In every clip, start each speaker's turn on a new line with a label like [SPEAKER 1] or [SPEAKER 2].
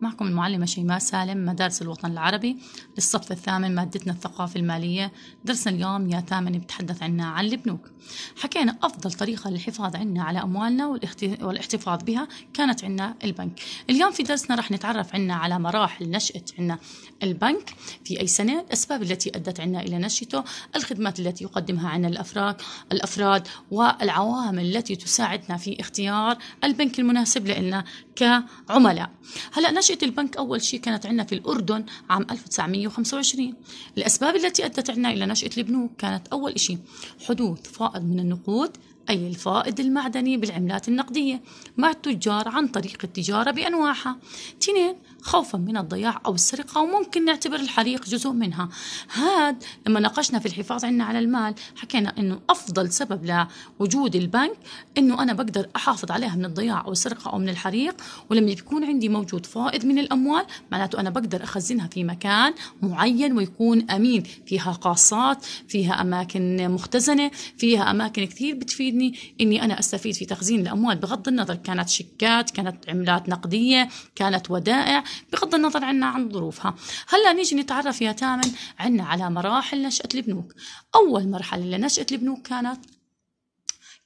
[SPEAKER 1] معكم المعلمة شيماء سالم مدارس الوطن العربي للصف الثامن مادتنا الثقافة المالية درس اليوم يا ثامن بتحدث عنا عن البنوك حكينا أفضل طريقة للحفاظ عنا على أموالنا والاحتفاظ بها كانت عنا البنك اليوم في درسنا رح نتعرف عنا على مراحل نشأة عنا البنك في أي سنة الأسباب التي أدت عنا إلى نشأته الخدمات التي يقدمها عنا الأفراد الأفراد والعوامل التي تساعدنا في اختيار البنك المناسب لنا كعملاء هلأ نشأة البنك أول شيء كانت عندنا في الأردن عام 1925 الأسباب التي أدت عنا إلى نشأة البنوك كانت أول شيء حدوث فائض من النقود أي الفائض المعدني بالعملات النقدية مع التجار عن طريق التجارة بأنواعها تنين خوفا من الضياع أو السرقة وممكن نعتبر الحريق جزء منها هاد لما ناقشنا في الحفاظ عنا على المال حكينا أنه أفضل سبب لوجود البنك أنه أنا بقدر أحافظ عليها من الضياع أو السرقة أو من الحريق ولما يكون عندي موجود فائض من الأموال معناته أنا بقدر أخزنها في مكان معين ويكون أمين فيها قاصات فيها أماكن مختزنة فيها أماكن كثير بتفيدني أني أنا أستفيد في تخزين الأموال بغض النظر كانت شيكات كانت عملات نقدية كانت ودائع بغض النظر عنا عن ظروفها هلا نيجي نتعرف يا تامن عنا على مراحل نشأة البنوك أول مرحلة لنشأة البنوك كانت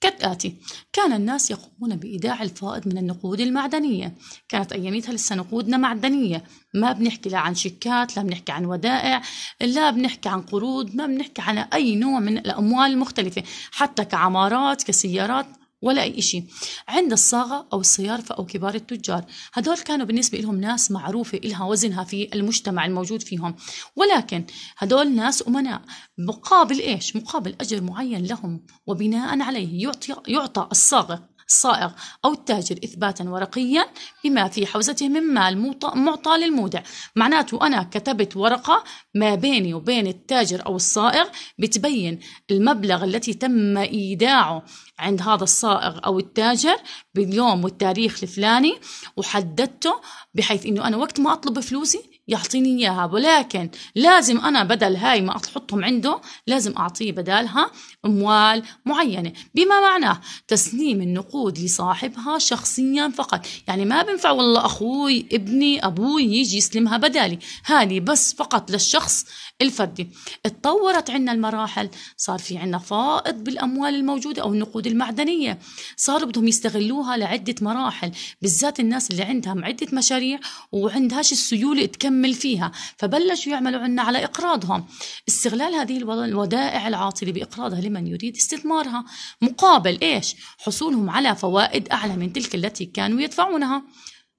[SPEAKER 1] كالآتي كان الناس يقومون بإيداع الفائض من النقود المعدنية كانت أياميتها لسه نقودنا معدنية ما بنحكي لا عن شيكات لا بنحكي عن ودائع لا بنحكي عن قروض ما بنحكي عن أي نوع من الأموال المختلفة حتى كعمارات كسيارات ولا أي شيء عند الصاغة أو الصيارفة أو كبار التجار هدول كانوا بالنسبة لهم ناس معروفة إلها وزنها في المجتمع الموجود فيهم ولكن هدول ناس أمناء مقابل إيش؟ مقابل أجر معين لهم وبناء عليه يعطي, يعطى الصاغة الصائغ أو التاجر إثباتا ورقيا بما في حوزته من مال معطى للمودع معناته أنا كتبت ورقة ما بيني وبين التاجر أو الصائغ بتبين المبلغ التي تم إيداعه عند هذا الصائغ أو التاجر باليوم والتاريخ الفلاني وحددته بحيث أنه أنا وقت ما أطلب فلوسي يعطيني إياها ولكن لازم أنا بدل هاي ما أحطهم عنده لازم أعطيه بدالها أموال معينة بما معناه تسليم النقود لصاحبها شخصيا فقط يعني ما بنفع والله أخوي ابني أبوي يجي يسلمها بدالي هذه بس فقط للشخص الفردي اتطورت عنا المراحل صار في عنا فائض بالأموال الموجودة أو النقود المعدنية صاروا بدهم يستغلوها لعدة مراحل بالذات الناس اللي عندها عدة مشاريع وعندهاش السيولة تكمل نكمل فيها فبلشوا يعملوا عنا على إقراضهم استغلال هذه الودائع العاطلة بإقراضها لمن يريد استثمارها مقابل إيش حصولهم على فوائد أعلى من تلك التي كانوا يدفعونها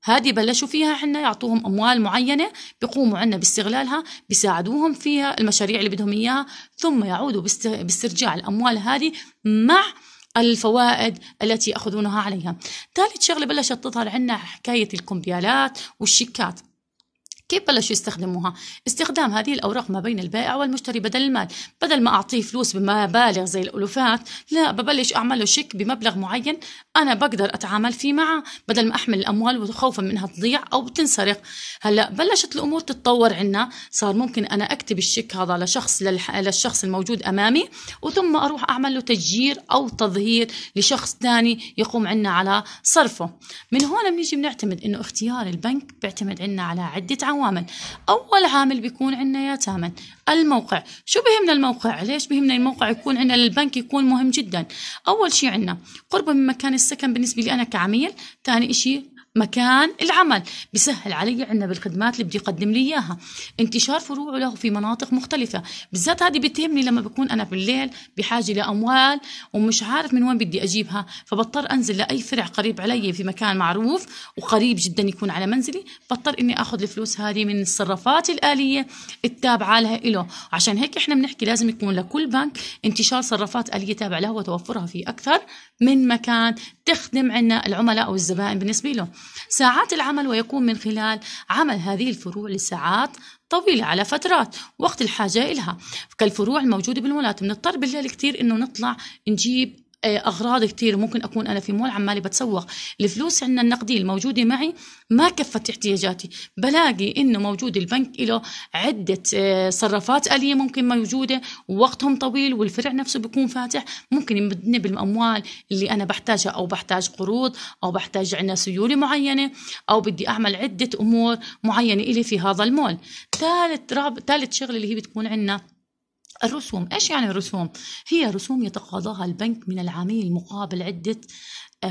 [SPEAKER 1] هذه بلشوا فيها عنا يعطوهم أموال معينة بيقوموا عنا باستغلالها بيساعدوهم فيها المشاريع اللي بدهم إياها ثم يعودوا باسترجاع الأموال هذه مع الفوائد التي يأخذونها عليها ثالث شغلة بلشت تظهر عنا حكاية الكمبيالات والشيكات كيف بلشوا يستخدموها؟ استخدام هذه الأوراق ما بين البائع والمشتري بدل المال بدل ما أعطيه فلوس بمبالغ زي الألوفات لا ببلش اعمل له شيك بمبلغ معين أنا بقدر أتعامل فيه معه بدل ما أحمل الأموال وخوفا منها تضيع أو تنسرق هلأ بلشت الأمور تتطور عنا صار ممكن أنا أكتب الشيك هذا لشخص للح... للشخص الموجود أمامي وثم أروح أعمل له تسجير أو تظهير لشخص ثاني يقوم عنا على صرفه من هون بنيجي بنعتمد أنه اختيار البنك بيعتمد عنا على عدة عوامل عوامل اول عامل بيكون عندنا يا تامن الموقع شو بهمنا الموقع ليش بهمنا الموقع يكون عندنا للبنك يكون مهم جدا اول شيء عندنا قربه من مكان السكن بالنسبه لي انا كعميل ثاني شيء مكان العمل بسهل علي عنا بالخدمات اللي بدي يقدم لي اياها انتشار فروعه له في مناطق مختلفه بالذات هذه بتهمني لما بكون انا بالليل بحاجه لاموال ومش عارف من وين بدي اجيبها فبضطر انزل لاي فرع قريب علي في مكان معروف وقريب جدا يكون على منزلي بضطر اني اخذ الفلوس هذه من الصرافات الاليه التابعه لها له عشان هيك احنا بنحكي لازم يكون لكل بنك انتشار صرافات اليه تابعه له وتوفرها في اكثر من مكان تخدم عنا العملاء او الزبائن بالنسبه له ساعات العمل ويكون من خلال عمل هذه الفروع لساعات طويلة على فترات وقت الحاجة إلها كالفروع الموجودة بالمولات بنضطر بالليل كتير إنه نطلع نجيب آه، اغراض كثير ممكن اكون انا في مول عمالي بتسوق الفلوس عندنا النقديه الموجوده معي ما كفت احتياجاتي بلاقي انه موجود البنك له عده آه، صرافات اليه ممكن موجوده ووقتهم طويل والفرع نفسه بيكون فاتح ممكن يمدني بالاموال اللي انا بحتاجها او بحتاج قروض او بحتاج عندنا سيوله معينه او بدي اعمل عده امور معينه الي في هذا المول ثالث رابط ثالث شغله اللي هي بتكون عندنا الرسوم ايش يعني الرسوم هي رسوم يتقاضاها البنك من العميل مقابل عده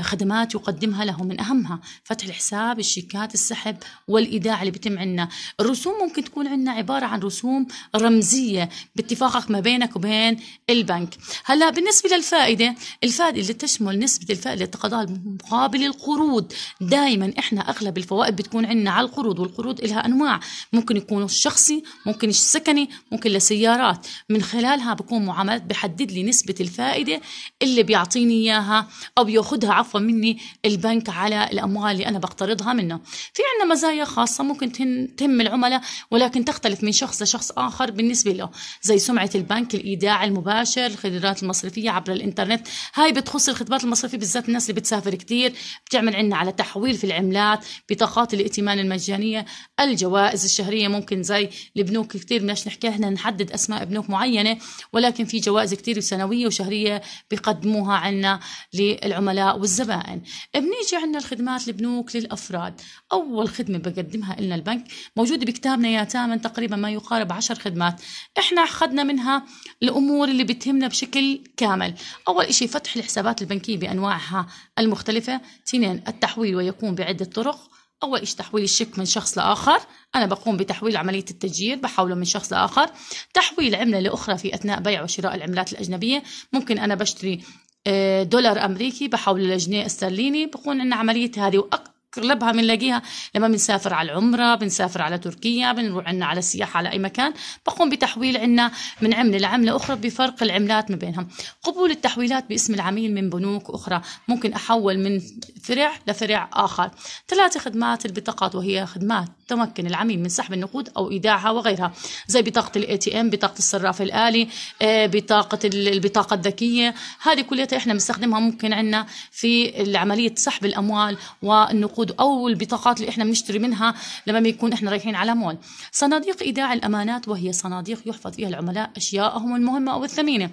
[SPEAKER 1] خدمات يقدمها له من أهمها فتح الحساب الشيكات السحب والإيداع اللي بيتم عنا الرسوم ممكن تكون عنا عبارة عن رسوم رمزية باتفاقك ما بينك وبين البنك هلا بالنسبة للفائدة الفائدة اللي تشمل نسبة الفائدة اللي تقضاها مقابل القروض دائما إحنا أغلب الفوائد بتكون عنا على القروض والقروض لها أنواع ممكن يكون شخصي ممكن سكني ممكن لسيارات من خلالها بكون معاملات بحدد لي نسبة الفائدة اللي بيعطيني إياها أو بياخدها عفوا مني البنك على الاموال اللي انا بقترضها منه في عندنا مزايا خاصه ممكن تهم العملاء ولكن تختلف من شخص لشخص اخر بالنسبه له زي سمعه البنك الايداع المباشر الخدمات المصرفيه عبر الانترنت هاي بتخص الخدمات المصرفيه بالذات الناس اللي بتسافر كثير بتعمل عندنا على تحويل في العملات بطاقات الائتمان المجانيه الجوائز الشهريه ممكن زي البنوك كثير بدناش نحكي احنا نحدد اسماء بنوك معينه ولكن في جوائز كثير سنويه وشهريه بيقدموها عنا للعملاء الزبائن بنيجي عندنا الخدمات البنوك للأفراد أول خدمة بقدمها لنا البنك موجودة بكتابنا يا تامن تقريبا ما يقارب عشر خدمات إحنا أخذنا منها الأمور اللي بتهمنا بشكل كامل أول شيء فتح الحسابات البنكية بأنواعها المختلفة اثنين التحويل ويكون بعدة طرق أول شيء تحويل الشيك من شخص لآخر أنا بقوم بتحويل عملية التسجيل بحوله من شخص لآخر تحويل عملة لأخرى في أثناء بيع وشراء العملات الأجنبية ممكن أنا بشتري آه، دولار امريكي بحول الجنيه استرليني بكون ان عمليه هذه واغلبها بنلاقيها لما بنسافر على العمره بنسافر على تركيا بنروح عنا على السياحه على اي مكان بقوم بتحويل عنا من عمله لعمله اخرى بفرق العملات ما بينهم قبول التحويلات باسم العميل من بنوك اخرى ممكن احول من فرع لفرع اخر ثلاثه خدمات البطاقات وهي خدمات تمكن العميل من سحب النقود او ايداعها وغيرها زي بطاقه الاي تي ام بطاقه الصراف الالي آه، بطاقه البطاقه الذكيه هذه كلها احنا بنستخدمها ممكن عندنا في عمليه سحب الاموال والنقود او البطاقات اللي احنا بنشتري منها لما بيكون احنا رايحين على مول صناديق ايداع الامانات وهي صناديق يحفظ فيها العملاء اشياءهم المهمه او الثمينه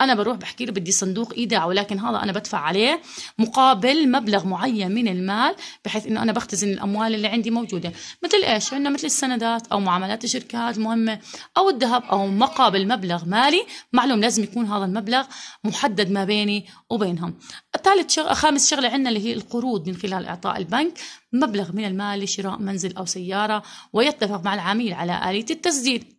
[SPEAKER 1] انا بروح بحكي له بدي صندوق ايداع ولكن هذا انا بدفع عليه مقابل مبلغ معين من المال بحيث انه انا بختزن الاموال اللي عندي موجوده مثل مثل ايش؟ عندنا مثل السندات او معاملات الشركات المهمه او الذهب او مقابل مبلغ مالي معلوم لازم يكون هذا المبلغ محدد ما بيني وبينهم. ثالث شغ... خامس شغله عندنا اللي هي القروض من خلال اعطاء البنك مبلغ من المال لشراء منزل او سياره ويتفق مع العميل على اليه التسديد.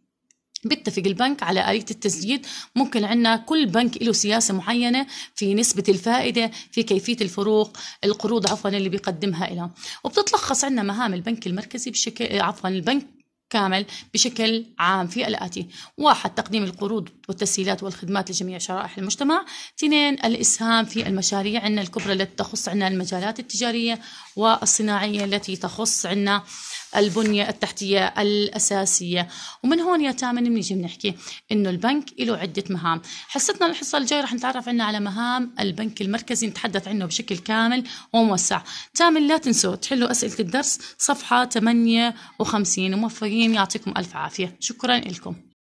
[SPEAKER 1] بيتفق البنك على آلية التسديد ممكن عندنا كل بنك له سياسة معينة في نسبة الفائدة في كيفية الفروق القروض عفوا اللي بيقدمها إلى وبتتلخص عندنا مهام البنك المركزي بشكل عفوا البنك كامل بشكل عام في الآتي واحد تقديم القروض والتسهيلات والخدمات لجميع شرائح المجتمع اثنين الإسهام في المشاريع عنا الكبرى التي تخص عنا المجالات التجارية والصناعية التي تخص عنا البنية التحتية الأساسية ومن هون يا تامن بنيجي بنحكي إنه البنك له عدة مهام حصتنا الحصة الجاية رح نتعرف عنا على مهام البنك المركزي نتحدث عنه بشكل كامل وموسع تامن لا تنسوا تحلوا أسئلة الدرس صفحة 58 وموفقين يعطيكم ألف عافية شكرا لكم